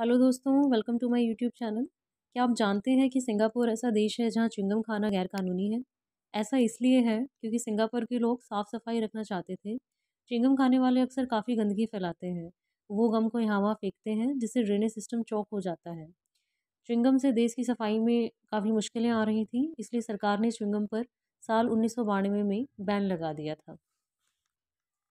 hello दोस्तों welcome to my YouTube channel क्या आप जानते हैं कि सिंगापुर ऐसा देश है जहाँ चिंगम खाना गैर कानूनी है ऐसा इसलिए है क्योंकि सिंगापुर के लोग साफ़ सफाई रखना चाहते थे चिंगम खाने वाले अक्सर काफ़ी गंदगी फैलाते हैं वो गम को यहाँ वहाँ फेंकते हैं जिससे ड्रेनेज सिस्टम चौक हो जाता है चिंगम से देश की सफाई में काफ़ी मुश्किलें आ रही थी इसलिए सरकार ने चिंगम पर साल उन्नीस में बैन लगा दिया था